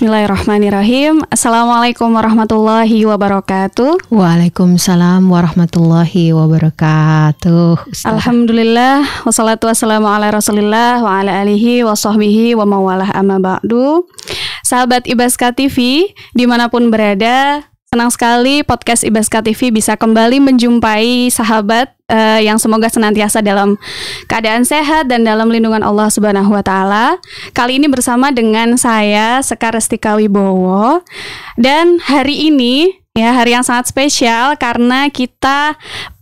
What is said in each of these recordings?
Bismillahirrahmanirrahim. Assalamualaikum warahmatullahi wabarakatuh. Waalaikumsalam warahmatullahi wabarakatuh. Ustaz. Alhamdulillah. Wassalatu wassalamu ala rasulillah wa ala alihi wa sahbihi wa mawalah amma ba'du. Sahabat Ibaska TV, dimanapun berada, Senang sekali podcast Ibaska TV bisa kembali menjumpai sahabat uh, yang semoga senantiasa dalam keadaan sehat dan dalam lindungan Allah Subhanahu wa taala. Kali ini bersama dengan saya Sekar Restika Wibowo dan hari ini ya hari yang sangat spesial karena kita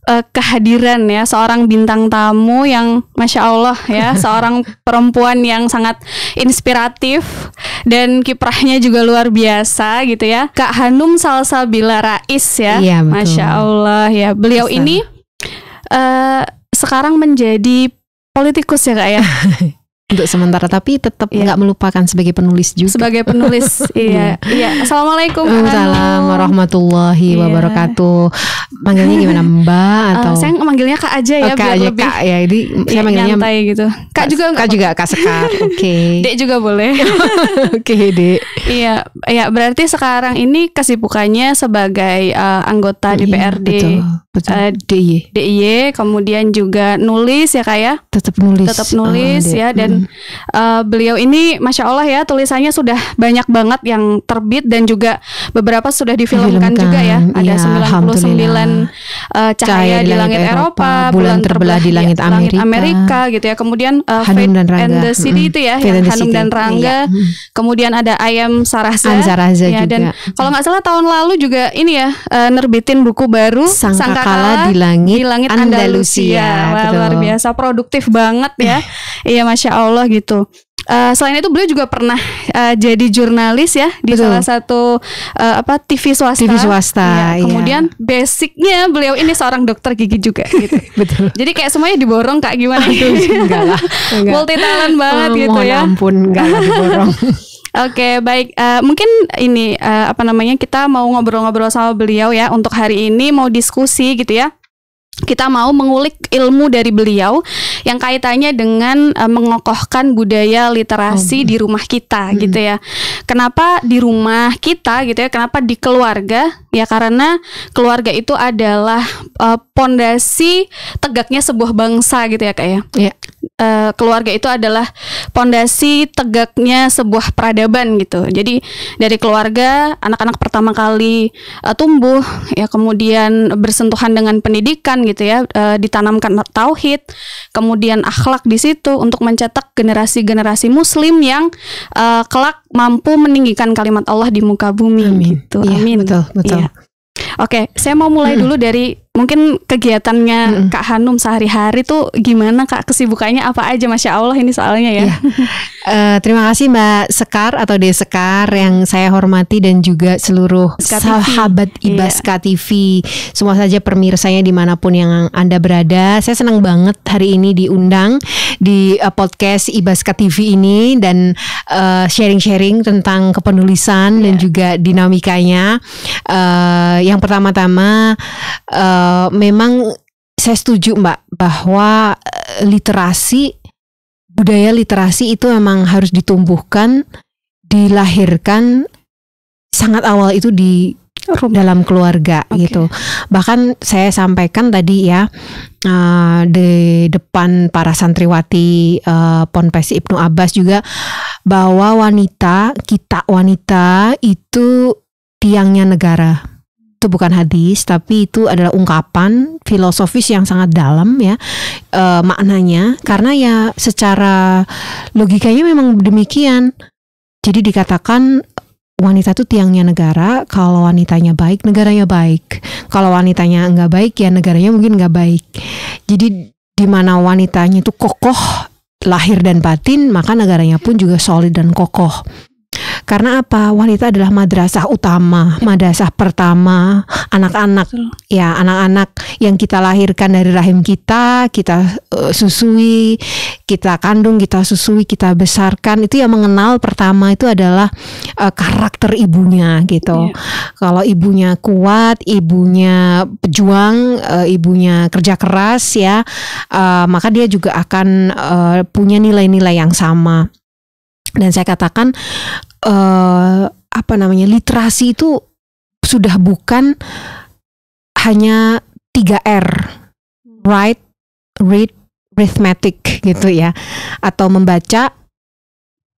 uh, kehadiran ya seorang bintang tamu yang masya Allah ya seorang perempuan yang sangat inspiratif dan kiprahnya juga luar biasa gitu ya Kak Hanum Salsabila Rais ya iya, masya Allah ya beliau Bisa. ini uh, sekarang menjadi politikus ya kak ya untuk sementara tapi tetap iya. nggak yeah. melupakan sebagai penulis juga sebagai penulis iya. iya iya assalamualaikum Salam warahmatullahi yeah. wabarakatuh manggilnya gimana mbak eh, atau uh, saya manggilnya kak aja ya oh, kak aja, lebih kak ya jadi ya, saya manggilnya nyantai gitu kak, juga kak juga kak sekar oke okay. dek juga boleh oke okay, dek iya iya berarti sekarang ini kesibukannya sebagai uh, anggota iya, DPRD iya, betul uh, eh, DIY. DIY, kemudian juga nulis ya kak ya. Tetap nulis. Tetap nulis oh, ya dan hmm. uh, beliau ini masya Allah ya tulisannya sudah banyak banget yang terbit dan juga beberapa sudah difilmkan Filmkan. juga ya. Ada ya, 99 uh, cahaya, cahaya di langit Eropa, Eropa bulan terbelah, terbelah di langit ya, Amerika. Amerika gitu ya. Kemudian uh, Hanum Fate dan and the hmm. City hmm. itu ya, Fate Hanum City. dan iya. Rangga. Hmm. Kemudian ada Ayam Sarahza. ya, juga. Dan kalau nggak salah tahun lalu juga ini ya uh, nerbitin buku baru Sangka Kala di langit, di langit Andalusia. Andalusia. Wah, luar biasa produktif banget ya. iya, masya Allah gitu. Uh, selain itu beliau juga pernah uh, jadi jurnalis ya di Betul. salah satu uh, apa TV swasta. TV swasta. Ya, kemudian iya. basicnya beliau ini seorang dokter gigi juga. Gitu. Betul. Jadi kayak semuanya diborong kak gimana? Aduh, enggak lah. Enggak. Multi talent banget oh, gitu mohon ya. ampun enggak diborong. Oke, okay, baik. Uh, mungkin ini uh, apa namanya kita mau ngobrol-ngobrol sama beliau ya untuk hari ini mau diskusi gitu ya kita mau mengulik ilmu dari beliau yang kaitannya dengan uh, mengokohkan budaya literasi oh. di rumah kita hmm. gitu ya. Kenapa di rumah kita gitu ya? Kenapa di keluarga? Ya karena keluarga itu adalah pondasi uh, tegaknya sebuah bangsa gitu ya, kayak. ya. Yeah. Eh, keluarga itu adalah pondasi tegaknya sebuah peradaban gitu. Jadi dari keluarga anak-anak pertama kali uh, tumbuh ya kemudian bersentuhan dengan pendidikan gitu ya uh, ditanamkan tauhid, kemudian akhlak di situ untuk mencetak generasi-generasi muslim yang uh, kelak mampu meninggikan kalimat Allah di muka bumi Amin. gitu. Iya, Amin. betul, betul. Ya. Oke, saya mau mulai hmm. dulu dari mungkin kegiatannya hmm. Kak Hanum sehari-hari tuh gimana Kak kesibukannya apa aja Masya Allah ini soalnya ya. yeah. Iya. uh, terima kasih Mbak Sekar atau de Sekar yang saya hormati dan juga seluruh Ska sahabat Ibaska iya. yeah. TV semua saja permirsanya dimanapun yang Anda berada. Saya senang banget hari ini diundang di uh, podcast Ibaska TV ini dan eh, sharing-sharing uh, tentang kepenulisan yeah. dan iya. juga dinamikanya. Uh, yang pertama-tama uh, Eh, memang saya setuju Mbak bahwa eh, literasi budaya literasi itu memang harus ditumbuhkan, dilahirkan sangat awal itu di Rumah. dalam keluarga okay. gitu. Bahkan saya sampaikan tadi ya uh, di depan para santriwati uh, Ponpes Ibnu Abbas juga bahwa wanita kita wanita itu tiangnya negara itu bukan hadis tapi itu adalah ungkapan filosofis yang sangat dalam ya e, maknanya karena ya secara logikanya memang demikian jadi dikatakan wanita itu tiangnya negara kalau wanitanya baik negaranya baik kalau wanitanya enggak baik ya negaranya mungkin enggak baik jadi di mana wanitanya itu kokoh lahir dan batin maka negaranya pun juga solid dan kokoh karena apa? Wanita adalah madrasah utama, ya. madrasah pertama anak-anak. Ya, anak-anak yang kita lahirkan dari rahim kita, kita uh, susui, kita kandung, kita susui, kita besarkan. Itu yang mengenal pertama itu adalah uh, karakter ibunya gitu. Yeah. Kalau ibunya kuat, ibunya pejuang, uh, ibunya kerja keras ya, uh, maka dia juga akan uh, punya nilai-nilai yang sama dan saya katakan uh, apa namanya literasi itu sudah bukan hanya 3 R write read arithmetic gitu hmm. ya atau membaca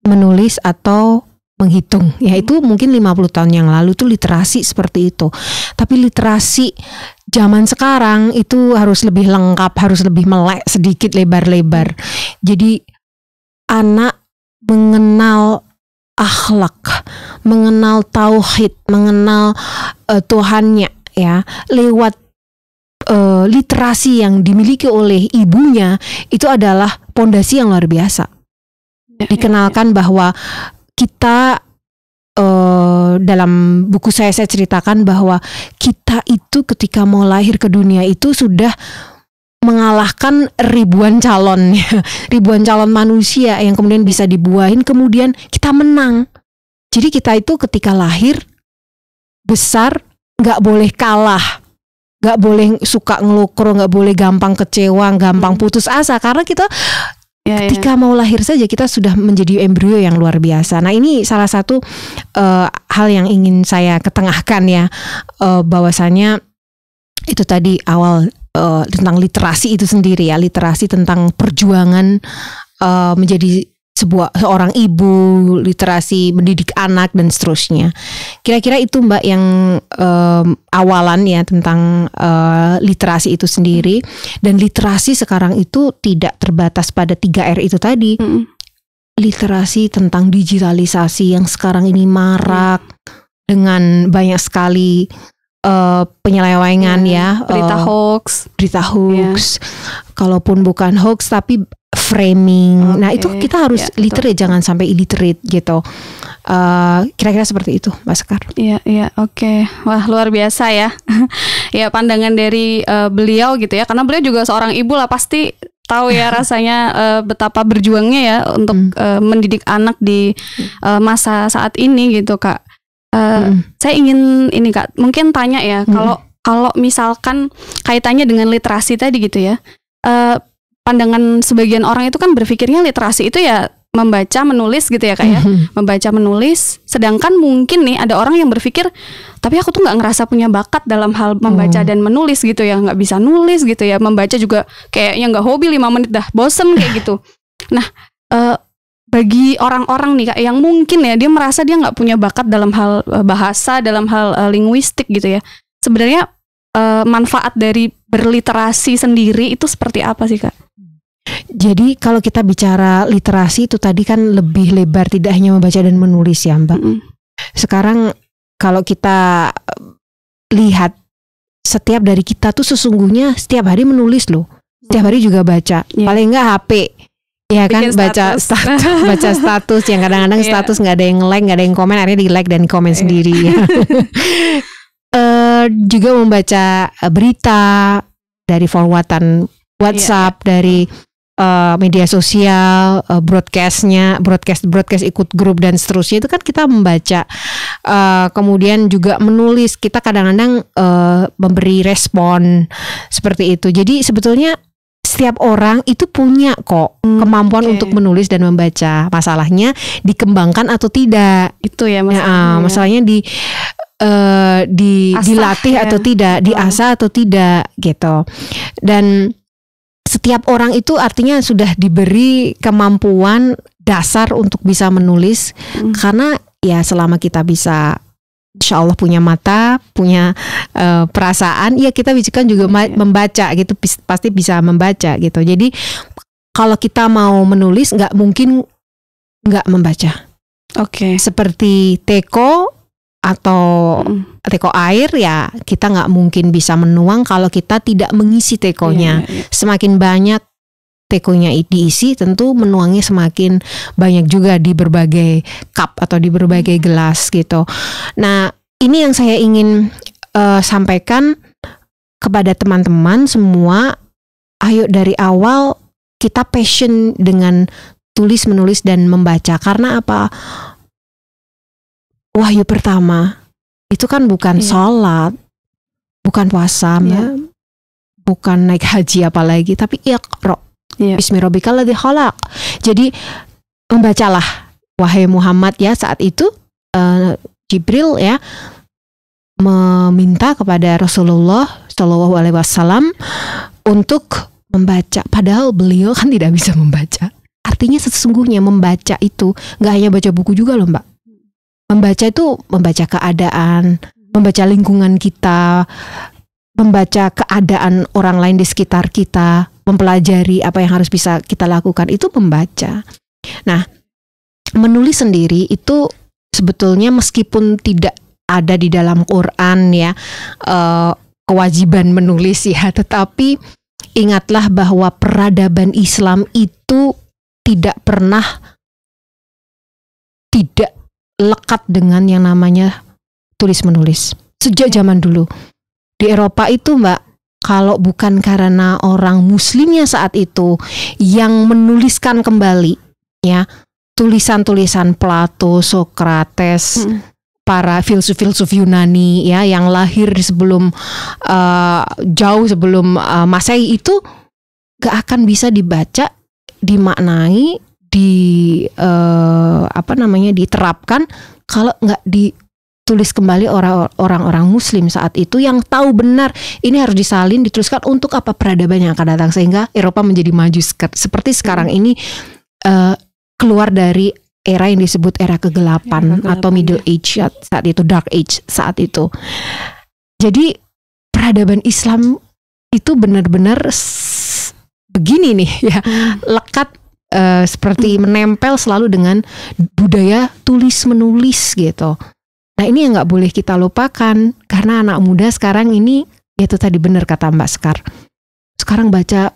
menulis atau menghitung ya hmm. itu mungkin 50 tahun yang lalu tuh literasi seperti itu tapi literasi zaman sekarang itu harus lebih lengkap harus lebih melek sedikit lebar-lebar hmm. jadi anak mengenal akhlak, mengenal tauhid, mengenal uh, Tuhannya ya, lewat uh, literasi yang dimiliki oleh ibunya itu adalah pondasi yang luar biasa. Ya, ya, Dikenalkan ya. bahwa kita uh, dalam buku saya saya ceritakan bahwa kita itu ketika mau lahir ke dunia itu sudah mengalahkan ribuan calon ribuan calon manusia yang kemudian bisa dibuahin kemudian kita menang jadi kita itu ketika lahir besar nggak boleh kalah nggak boleh suka ngelukro nggak boleh gampang kecewa gampang hmm. putus asa karena kita Ya, ketika ya. mau lahir saja kita sudah menjadi embrio yang luar biasa. Nah ini salah satu uh, hal yang ingin saya ketengahkan ya uh, eh, bahwasanya itu tadi awal uh, tentang literasi itu sendiri ya literasi tentang perjuangan uh, menjadi sebuah seorang ibu literasi mendidik anak dan seterusnya kira-kira itu mbak yang um, awalan ya tentang uh, literasi itu sendiri dan literasi sekarang itu tidak terbatas pada 3 R itu tadi mm literasi tentang digitalisasi yang sekarang ini marak mm dengan banyak sekali uh, penyelewengan hmm, ya berita uh, hoax berita hoax yeah. kalaupun bukan hoax tapi framing okay. nah itu kita harus yeah, iya, literate betul. jangan sampai illiterate gitu eh, kira-kira uh, seperti itu mas Sekar iya yeah, iya yeah, oke okay. wah luar biasa ya ya pandangan dari uh, beliau gitu ya karena beliau juga seorang ibu lah pasti tahu ya rasanya uh, betapa berjuangnya ya untuk hmm. uh, mendidik anak di uh, masa saat ini gitu kak Uh, mm. Saya ingin ini kak, mungkin tanya ya, hmm. kalau mm. kalau misalkan kaitannya dengan literasi tadi gitu ya, uh, pandangan sebagian orang itu kan berpikirnya literasi itu ya membaca menulis gitu ya kak ya hmm. membaca menulis sedangkan mungkin nih ada orang yang berpikir tapi aku tuh nggak ngerasa punya bakat dalam hal membaca hmm. dan menulis gitu ya nggak bisa nulis gitu ya membaca juga kayaknya nggak hobi lima menit dah bosen kayak gitu nah uh, bagi orang-orang nih kak yang mungkin ya dia merasa dia nggak punya bakat dalam hal e, bahasa dalam hal uh, linguistik gitu ya sebenarnya uh, manfaat dari berliterasi sendiri itu seperti apa sih kak? Jadi kalau kita bicara literasi itu tadi kan lebih lebar tidak hanya membaca dan menulis ya mbak. Mm -hmm. Sekarang kalau kita lihat setiap dari kita tuh sesungguhnya setiap hari menulis loh, setiap hari juga baca, yeah. paling enggak HP Iya kan status. baca status, baca status yang kadang-kadang yeah. status nggak ada yang like nggak ada yang komen akhirnya di like dan komen yeah. sendiri ya. uh, juga membaca eh, berita dari forwardan WhatsApp yeah. Iya. dari uh, media sosial uh, broadcastnya broadcast broadcast ikut grup dan seterusnya itu kan kita membaca uh, kemudian juga menulis kita kadang-kadang uh, memberi respon seperti itu jadi sebetulnya setiap orang itu punya kok hmm, kemampuan okay. untuk menulis dan membaca. Masalahnya dikembangkan atau tidak. Itu ya, ya masalahnya. Ah, ya, masalahnya di uh, di Asah, dilatih ya. atau tidak, hmm. diasah atau tidak gitu. Dan setiap orang itu artinya sudah diberi kemampuan dasar untuk bisa menulis hmm. karena ya selama kita bisa Insya Allah punya mata, punya uh, perasaan, Iya kita bisikan juga yeah. membaca gitu, pasti bisa membaca gitu. Jadi kalau kita mau menulis, nggak mungkin nggak membaca. Oke. Okay. Seperti teko atau teko air ya kita nggak mungkin bisa menuang kalau kita tidak mengisi tekonya. yeah, yeah. Iya. Semakin banyak tekonya diisi tentu menuangnya semakin banyak juga di berbagai cup atau di berbagai gelas gitu. Nah, ini yang saya ingin uh, sampaikan kepada teman-teman semua, ayo dari awal kita passion dengan tulis menulis dan membaca karena apa? Wahyu pertama itu kan bukan yeah. sholat, bukan puasa, yeah. bukan naik haji apalagi, tapi iqra yeah. Bismillahirrahmanirrahim khalaq. Jadi membacalah wahai Muhammad ya saat itu uh, Jibril ya meminta kepada Rasulullah Shallallahu Alaihi Wasallam untuk membaca. Padahal beliau kan tidak bisa membaca. Artinya sesungguhnya membaca itu nggak hanya baca buku juga loh mbak. Membaca itu membaca keadaan, membaca lingkungan kita, membaca keadaan orang lain di sekitar kita, mempelajari apa yang harus bisa kita lakukan itu membaca. Nah, menulis sendiri itu sebetulnya meskipun tidak ada di dalam Quran ya uh, kewajiban menulis ya, tetapi ingatlah bahwa peradaban Islam itu tidak pernah tidak lekat dengan yang namanya tulis menulis sejak zaman dulu di Eropa itu mbak kalau bukan karena orang muslimnya saat itu yang menuliskan kembali ya tulisan-tulisan Plato, Sokrates, hmm. para filsuf-filsuf Yunani ya yang lahir sebelum uh, jauh sebelum uh, Masehi itu gak akan bisa dibaca, dimaknai, di uh, apa namanya diterapkan kalau nggak di tulis kembali orang-orang Muslim saat itu yang tahu benar ini harus disalin dituliskan untuk apa peradaban yang akan datang sehingga Eropa menjadi maju seperti sekarang hmm. ini uh, keluar dari era yang disebut era kegelapan, ya, kegelapan atau Middle ya. Age saat itu Dark Age saat itu. Jadi peradaban Islam itu benar-benar begini nih ya hmm. lekat uh, seperti hmm. menempel selalu dengan budaya tulis menulis gitu Nah ini yang nggak boleh kita lupakan karena anak muda sekarang ini ya itu tadi benar kata Mbak Sekar. Sekarang baca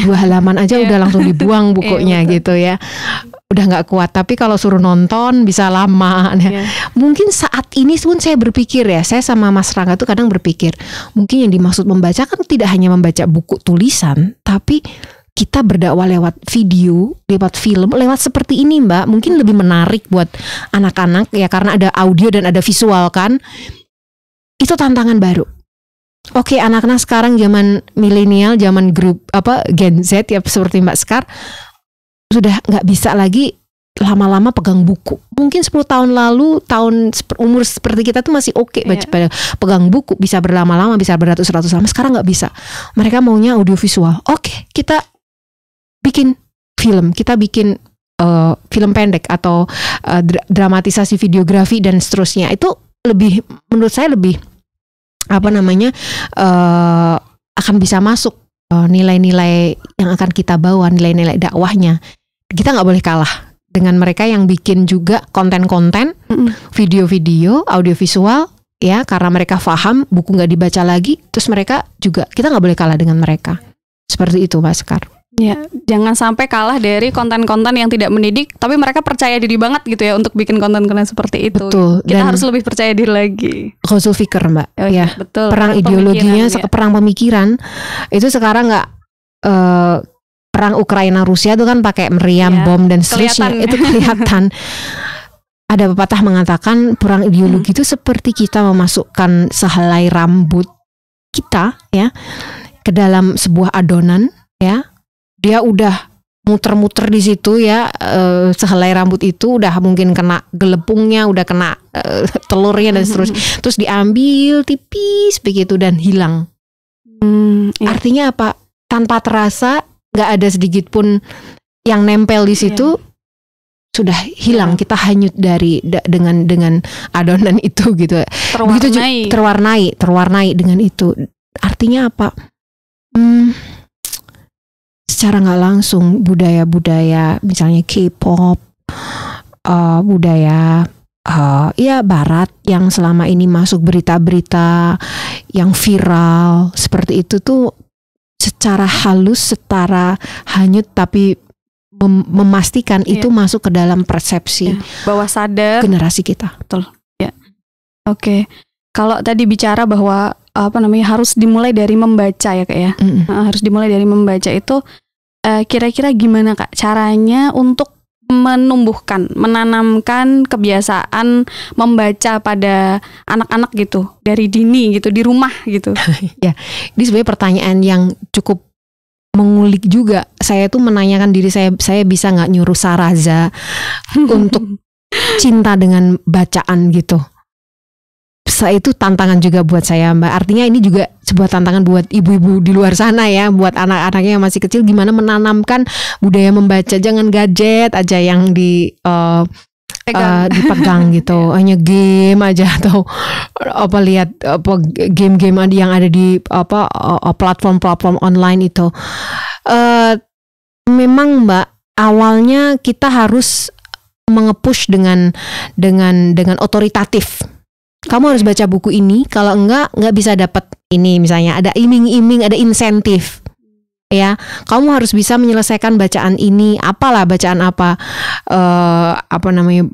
dua halaman aja iya. udah langsung dibuang iya, bukunya gitu ya. Udah nggak kuat. Tapi kalau suruh nonton bisa lama. Yeah. Iya. Mungkin saat ini pun saya berpikir ya, saya sama Mas Rangga tuh kadang berpikir mungkin yang dimaksud membaca kan tidak hanya membaca buku tulisan, tapi kita berdakwah lewat video, lewat film, lewat seperti ini Mbak, mungkin lebih menarik buat anak-anak ya karena ada audio dan ada visual kan. Itu tantangan baru. Oke, anak-anak sekarang zaman milenial, zaman grup apa Gen Z ya seperti Mbak Sekar sudah nggak bisa lagi lama-lama pegang buku. Mungkin 10 tahun lalu, tahun umur seperti kita tuh masih oke okay baca yeah. pegang buku, bisa berlama-lama, bisa beratus-ratus lama. Sekarang nggak bisa. Mereka maunya audiovisual. Oke, okay, kita bikin film, kita bikin uh, film pendek atau uh, dra dramatisasi videografi dan seterusnya. Itu lebih menurut saya lebih apa namanya uh, akan bisa masuk nilai-nilai uh, yang akan kita bawa, nilai-nilai dakwahnya. Kita nggak boleh kalah dengan mereka yang bikin juga konten-konten, video-video, audiovisual ya karena mereka paham buku nggak dibaca lagi terus mereka juga kita nggak boleh kalah dengan mereka seperti itu Mas Sekar. Ya, jangan sampai kalah dari konten-konten yang tidak mendidik, tapi mereka percaya diri banget gitu ya untuk bikin konten-konten seperti itu. Betul. Kita harus lebih percaya diri lagi. Konsul fikir mbak, oh, ya. Betul. Perang ideologinya, ya. perang pemikiran itu sekarang nggak uh, perang Ukraina Rusia itu kan pakai meriam ya, bom dan seterusnya itu kelihatan. Ada pepatah mengatakan perang ideologi hmm. itu seperti kita memasukkan sehelai rambut kita ya ke dalam sebuah adonan ya dia udah muter-muter di situ ya eh, sehelai rambut itu udah mungkin kena gelepungnya udah kena eh, telurnya dan seterusnya mm-hmm. terus diambil tipis begitu dan hilang hmm, iya. artinya apa tanpa terasa nggak ada sedikit pun yang nempel di situ iya. sudah hilang iya. kita hanyut dari da, dengan dengan adonan itu gitu terwarnai Begitu, terwarnai terwarnai dengan itu artinya apa hmm, secara nggak langsung budaya-budaya misalnya K-pop, uh, budaya uh, ya Barat yang selama ini masuk berita-berita yang viral seperti itu tuh secara halus, setara hanyut tapi mem memastikan yeah. itu masuk ke dalam persepsi yeah. Iya. bahwa sadar generasi kita. Betul. Ya. Yeah. Oke. Okay. Kalau tadi bicara bahwa apa namanya harus dimulai dari membaca ya kayak ya. Mm -hmm. harus dimulai dari membaca itu Eh, kira-kira gimana kak caranya untuk menumbuhkan, menanamkan kebiasaan membaca pada anak-anak gitu dari dini gitu di rumah gitu. ya, ini sebenarnya pertanyaan yang cukup mengulik juga. Saya tuh menanyakan diri saya, saya bisa nggak nyuruh Saraza untuk cinta dengan bacaan gitu. Saya itu tantangan juga buat saya Mbak. Artinya ini juga sebuah tantangan buat ibu-ibu di luar sana ya, buat anak-anaknya yang masih kecil gimana menanamkan budaya membaca jangan gadget aja yang di uh, Uh, dipegang gitu hanya game aja atau apa lihat apa game-game yang ada di apa eh, platform-platform online itu uh, memang mbak awalnya kita harus mengepush dengan dengan dengan otoritatif kamu harus baca buku ini kalau enggak enggak bisa dapat ini misalnya ada iming-iming, ada insentif. Ya, kamu harus bisa menyelesaikan bacaan ini. Apalah bacaan apa? Uh, apa namanya?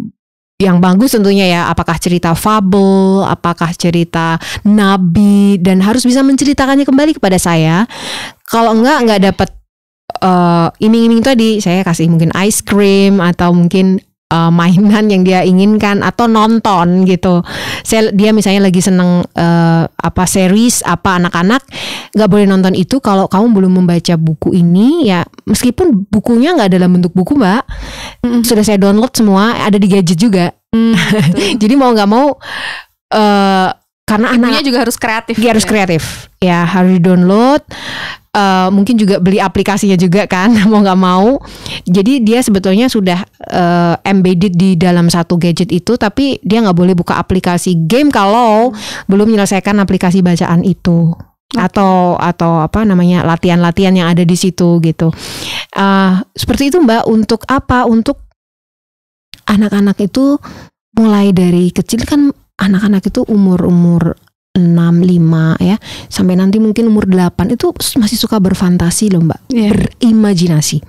Yang bagus tentunya ya, apakah cerita fabel, apakah cerita nabi, dan harus bisa menceritakannya kembali kepada saya. Kalau enggak, enggak dapat uh, eh, iming-iming tadi saya kasih mungkin ice cream atau mungkin uh, mainan yang dia inginkan atau nonton gitu. Saya dia misalnya lagi seneng uh, apa series apa anak-anak nggak boleh nonton itu kalau kamu belum membaca buku ini ya meskipun bukunya nggak dalam bentuk buku mbak mm -hmm. sudah saya download semua ada di gadget juga. Mm, Jadi mau nggak mau uh, karena anak juga harus kreatif. Iya, ya. harus kreatif. Ya, harus di-download. Uh, mungkin juga beli aplikasinya juga kan mau nggak mau jadi dia sebetulnya sudah uh, embedded di dalam satu gadget itu tapi dia nggak boleh buka aplikasi game kalau hmm. belum menyelesaikan aplikasi bacaan itu okay. atau atau apa namanya latihan-latihan yang ada di situ gitu uh, seperti itu mbak untuk apa untuk anak-anak itu mulai dari kecil kan anak-anak itu umur-umur 6, 5 ya sampai nanti mungkin umur 8 itu masih suka berfantasi loh mbak yeah. berimajinasi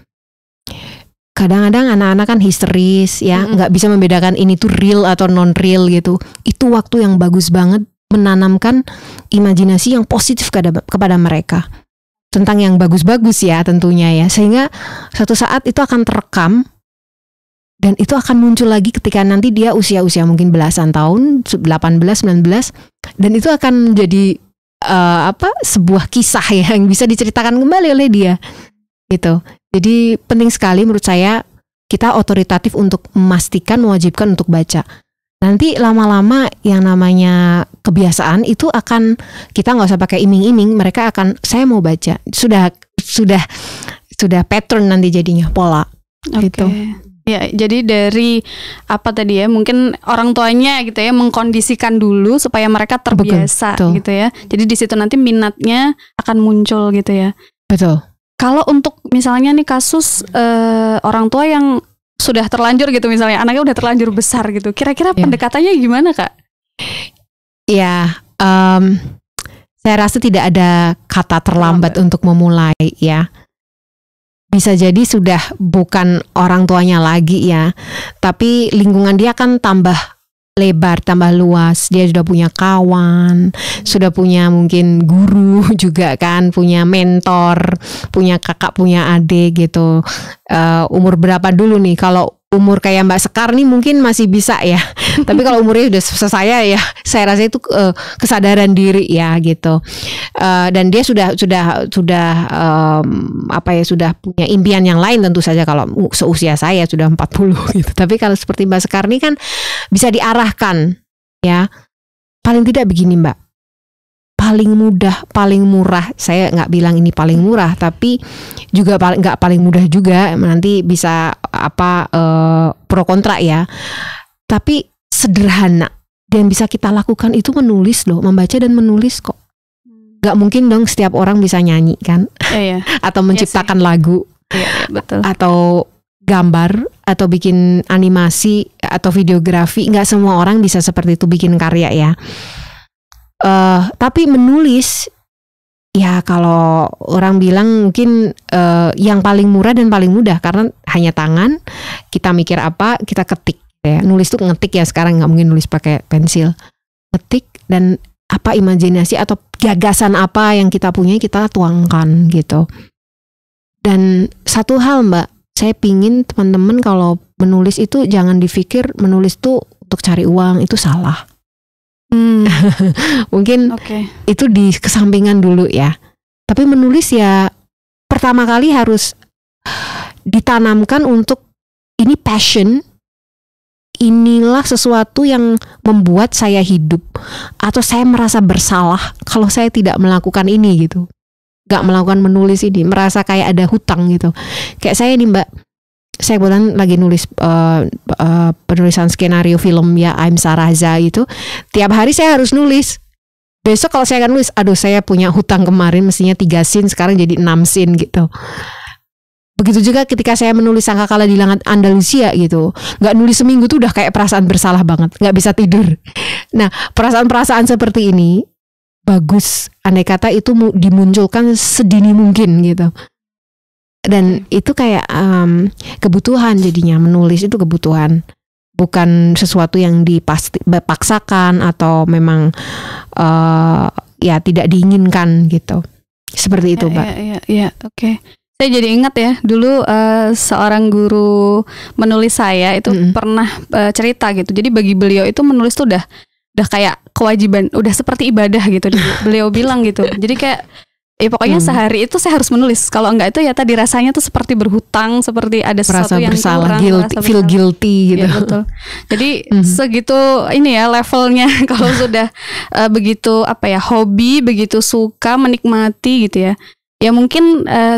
kadang-kadang anak-anak kan histeris ya nggak mm -hmm. bisa membedakan ini tuh real atau non real gitu itu waktu yang bagus banget menanamkan imajinasi yang positif kepada kepada mereka tentang yang bagus-bagus ya tentunya ya sehingga satu saat itu akan terekam dan itu akan muncul lagi ketika nanti dia usia-usia mungkin belasan tahun 18 19 dan itu akan jadi uh, eh, apa sebuah kisah yang bisa diceritakan kembali oleh dia gitu jadi penting sekali menurut saya kita otoritatif untuk memastikan mewajibkan untuk baca nanti lama-lama yang namanya kebiasaan itu akan kita nggak usah pakai iming-iming mereka akan saya mau baca sudah sudah sudah pattern nanti jadinya pola okay. gitu Ya, jadi dari apa tadi ya, mungkin orang tuanya gitu ya mengkondisikan dulu supaya mereka terbiasa Betul. gitu ya. Jadi di situ nanti minatnya akan muncul gitu ya. Betul. Kalau untuk misalnya nih kasus eh, orang tua yang sudah terlanjur gitu misalnya, anaknya udah terlanjur besar gitu. Kira-kira ya. pendekatannya gimana, Kak? Ya, um, saya rasa tidak ada kata terlambat, terlambat. untuk memulai ya bisa jadi sudah bukan orang tuanya lagi ya, tapi lingkungan dia kan tambah lebar, tambah luas. Dia sudah punya kawan, sudah punya mungkin guru juga kan, punya mentor, punya kakak, punya adik gitu. Uh, umur berapa dulu nih? Kalau umur kayak Mbak Sekar nih mungkin masih bisa ya. Tapi kalau umurnya sudah saya ya, saya rasa itu uh, kesadaran diri ya gitu. Uh, dan dia sudah sudah sudah um, apa ya sudah punya impian yang lain tentu saja kalau seusia saya sudah 40 gitu. Tapi kalau seperti Mbak Sekar nih kan bisa diarahkan ya. Paling tidak begini Mbak paling mudah, paling murah. Saya nggak bilang ini paling murah, tapi juga paling nggak paling mudah juga. Nanti bisa apa eh, pro kontra ya. Tapi sederhana dan bisa kita lakukan itu menulis loh, membaca dan menulis kok. Gak mungkin dong setiap orang bisa nyanyi kan? Iya. iya. atau menciptakan iya lagu. Iya, iya, betul. Atau gambar atau bikin animasi atau videografi nggak semua orang bisa seperti itu bikin karya ya uh, tapi menulis ya kalau orang bilang mungkin uh, yang paling murah dan paling mudah karena hanya tangan kita mikir apa kita ketik ya nulis tuh ngetik ya sekarang nggak mungkin nulis pakai pensil ketik dan apa imajinasi atau gagasan apa yang kita punya kita tuangkan gitu dan satu hal mbak saya pingin teman-teman kalau menulis itu jangan dipikir menulis tuh untuk cari uang itu salah Hmm. Mungkin okay. itu di kesampingan dulu ya. Tapi menulis ya pertama kali harus ditanamkan untuk ini passion. Inilah sesuatu yang membuat saya hidup atau saya merasa bersalah kalau saya tidak melakukan ini gitu. Gak melakukan menulis ini, merasa kayak ada hutang gitu. Kayak saya nih Mbak, saya kebetulan lagi nulis uh, uh, penulisan skenario film ya I'm Saraza itu tiap hari saya harus nulis besok kalau saya akan nulis aduh saya punya hutang kemarin mestinya tiga scene sekarang jadi enam scene gitu begitu juga ketika saya menulis sangka sangkakala di langat Andalusia gitu nggak nulis seminggu tuh udah kayak perasaan bersalah banget nggak bisa tidur nah perasaan-perasaan seperti ini bagus andai kata itu dimunculkan sedini mungkin gitu dan hmm. itu kayak um, kebutuhan jadinya menulis itu kebutuhan bukan sesuatu yang dipaksakan atau memang uh, ya tidak diinginkan gitu seperti itu ya, mbak. Iya ya, oke. Saya jadi ingat ya dulu uh, seorang guru menulis saya itu mm -hmm. pernah uh, cerita gitu. Jadi bagi beliau itu menulis tuh udah udah kayak kewajiban, udah seperti ibadah gitu. beliau bilang gitu. Jadi kayak Ya pokoknya hmm. sehari itu saya harus menulis. Kalau enggak itu ya tadi rasanya tuh seperti berhutang, seperti ada sesuatu yang bersalah, kurang, guilty, bersalah. feel guilty iya, gitu. Ya, betul. Jadi hmm. segitu ini ya levelnya kalau sudah uh, begitu apa ya hobi, begitu suka menikmati gitu ya. Ya mungkin uh,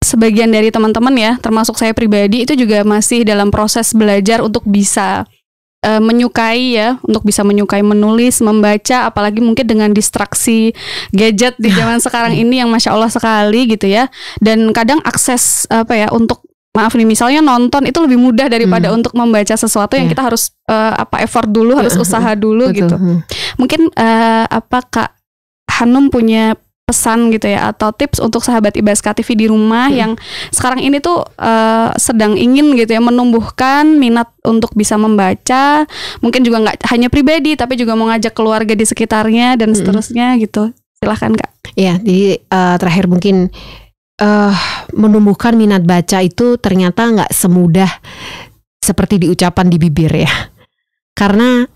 sebagian dari teman-teman ya, termasuk saya pribadi itu juga masih dalam proses belajar untuk bisa uh, menyukai ya untuk bisa menyukai menulis, membaca, apalagi mungkin dengan distraksi gadget di zaman sekarang ini yang masya Allah sekali gitu ya. Dan kadang akses apa ya untuk maaf nih misalnya nonton itu lebih mudah daripada hmm. untuk membaca sesuatu yang yeah. kita harus uh, apa effort dulu, harus usaha dulu gitu. Hmm. Mungkin uh, apa Kak Hanum punya pesan gitu ya atau tips untuk sahabat IBSK TV di rumah hmm. yang sekarang ini tuh uh, sedang ingin gitu ya menumbuhkan minat untuk bisa membaca mungkin juga nggak hanya pribadi tapi juga mau ngajak keluarga di sekitarnya dan hmm. seterusnya gitu silahkan kak ya jadi uh, terakhir mungkin uh, menumbuhkan minat baca itu ternyata nggak semudah seperti diucapan di bibir ya karena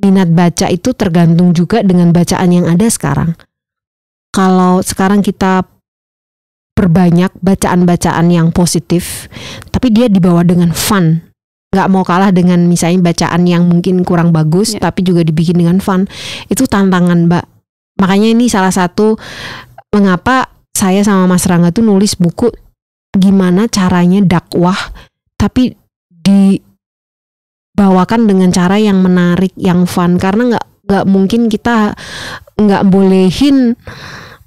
minat baca itu tergantung juga dengan bacaan yang ada sekarang. Kalau sekarang kita perbanyak bacaan-bacaan yang positif, tapi dia dibawa dengan fun. nggak mau kalah dengan misalnya bacaan yang mungkin kurang bagus, yeah. tapi juga dibikin dengan fun. Itu tantangan, Mbak. Makanya ini salah satu mengapa saya sama Mas Rangga tuh nulis buku gimana caranya dakwah tapi di bawakan dengan cara yang menarik, yang fun karena nggak nggak mungkin kita nggak bolehin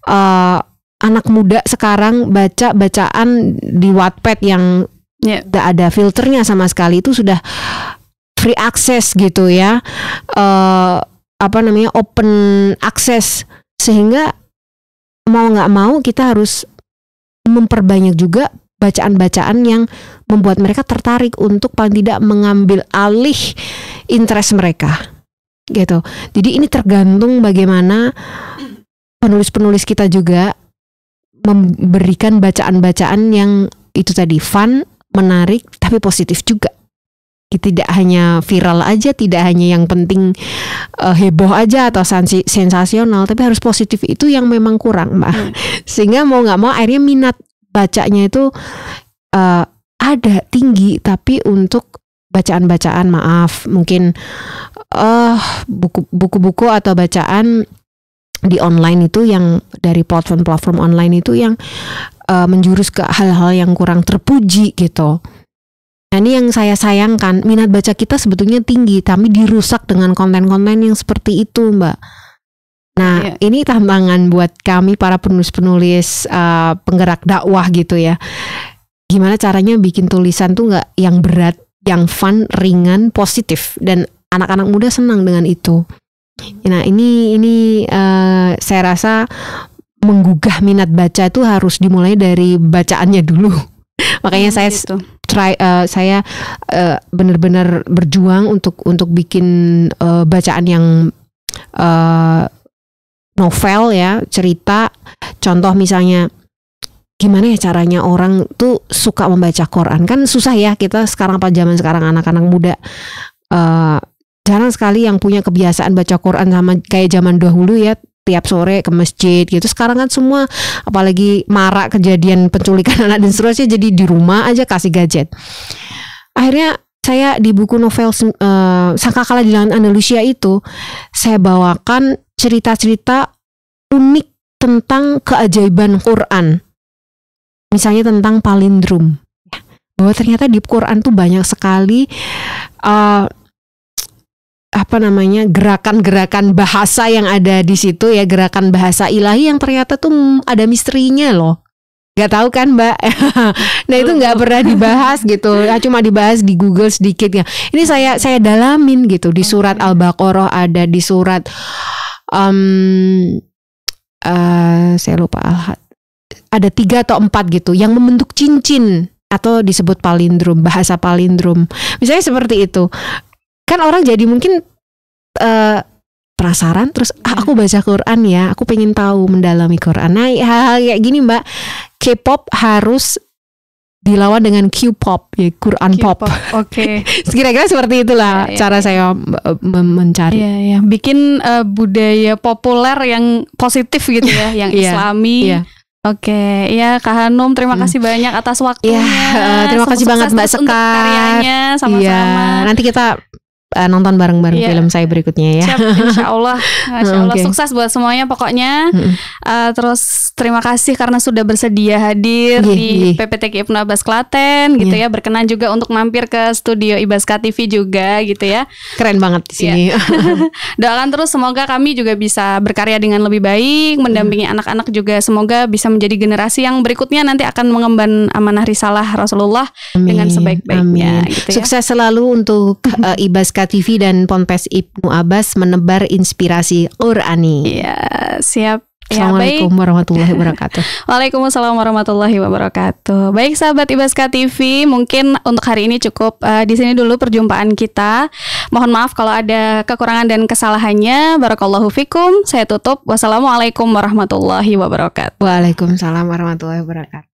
uh, anak muda sekarang baca bacaan di Wattpad yang yeah. ada filternya sama sekali itu sudah free access gitu ya uh, apa namanya open access sehingga mau nggak mau kita harus memperbanyak juga bacaan-bacaan yang membuat mereka tertarik untuk paling tidak mengambil alih interest mereka gitu. Jadi ini tergantung bagaimana penulis-penulis kita juga memberikan bacaan-bacaan yang itu tadi fun, menarik tapi positif juga tidak hanya viral aja, tidak hanya yang penting uh, heboh aja atau sensi sensasional, tapi harus positif itu yang memang kurang, mbak. Hmm. Sehingga mau nggak mau akhirnya minat bacanya itu uh, ada tinggi tapi untuk bacaan-bacaan maaf mungkin eh uh, buku-buku atau bacaan di online itu yang dari platform-platform online itu yang uh, menjurus ke hal-hal yang kurang terpuji gitu. Nah ini yang saya sayangkan minat baca kita sebetulnya tinggi tapi dirusak dengan konten-konten yang seperti itu mbak. Nah, iya. ini tantangan buat kami para penulis-penulis uh, penggerak dakwah gitu ya gimana caranya bikin tulisan tuh nggak yang berat, yang fun, ringan, positif dan anak-anak muda senang dengan itu. Nah ini ini uh, saya rasa menggugah minat baca itu harus dimulai dari bacaannya dulu. Makanya hmm, saya gitu. try uh, saya uh, benar-benar berjuang untuk untuk bikin uh, bacaan yang uh, novel ya cerita. Contoh misalnya gimana ya caranya orang tuh suka membaca Quran kan susah ya kita sekarang apa zaman sekarang anak-anak muda uh, jarang sekali yang punya kebiasaan baca Quran sama kayak zaman dahulu ya tiap sore ke masjid gitu sekarang kan semua apalagi marak kejadian penculikan anak dan seterusnya jadi di rumah aja kasih gadget akhirnya saya di buku novel uh, Sangkakala di Langan Andalusia itu saya bawakan cerita-cerita unik tentang keajaiban Quran misalnya tentang palindrum bahwa ternyata di Quran tuh banyak sekali uh, apa namanya gerakan-gerakan bahasa yang ada di situ ya gerakan bahasa ilahi yang ternyata tuh ada misterinya loh nggak tahu kan mbak nah itu nggak pernah dibahas gitu ya, cuma dibahas di Google sedikit ya ini saya saya dalamin gitu di surat al-baqarah ada di surat um, uh, saya lupa al had ada tiga atau empat gitu yang membentuk cincin atau disebut palindrom bahasa palindrom. misalnya seperti itu kan orang jadi mungkin uh, penasaran terus ah, aku hmm. baca Quran ya aku pengen tahu mendalami Quran nah hal-hal kayak gini mbak K-pop harus dilawan dengan Q-pop ya Quran pop pop. Oke. Okay. Kira-kira seperti itulah ya, ya, cara ya. saya mencari. Ya, ya. Bikin uh, budaya populer yang positif gitu ya, yang iya, Islami, ya. Oke, okay. ya Kak Hanum terima hmm. kasih banyak atas iya, waktunya. Ya, terima kasih banget Mbak Sekar. Untuk karyanya sama-sama. Ya, nanti kita uh, nonton bareng-bareng yeah. film saya berikutnya ya. Siap, insya Allah, insya Allah okay. sukses buat semuanya pokoknya. Mm -hmm. uh, terus terima kasih karena sudah bersedia hadir yeah, di yeah. PPTK Ibnu Abbas Klaten gitu iya. ya. Berkenan juga untuk mampir ke studio Ibaska TV juga gitu ya. Keren banget di sini. Yeah. Doakan terus semoga kami juga bisa berkarya dengan lebih baik, mendampingi iya. anak-anak mm. juga semoga bisa menjadi generasi yang berikutnya nanti akan mengemban amanah risalah Rasulullah Amin. dengan sebaik-baiknya gitu ya. Sukses selalu untuk uh, eh, Ibaska TV dan Ponpes Ibnu Abbas menebar inspirasi Qurani. Iya, siap. Ya, Assalamualaikum warahmatullahi wabarakatuh. Waalaikumsalam warahmatullahi wabarakatuh. Baik sahabat Ibaska TV, mungkin untuk hari ini cukup uh, di sini dulu perjumpaan kita. Mohon maaf kalau ada kekurangan dan kesalahannya. Barakallahu fikum. Saya tutup. Wassalamualaikum warahmatullahi wabarakatuh. Waalaikumsalam warahmatullahi wabarakatuh.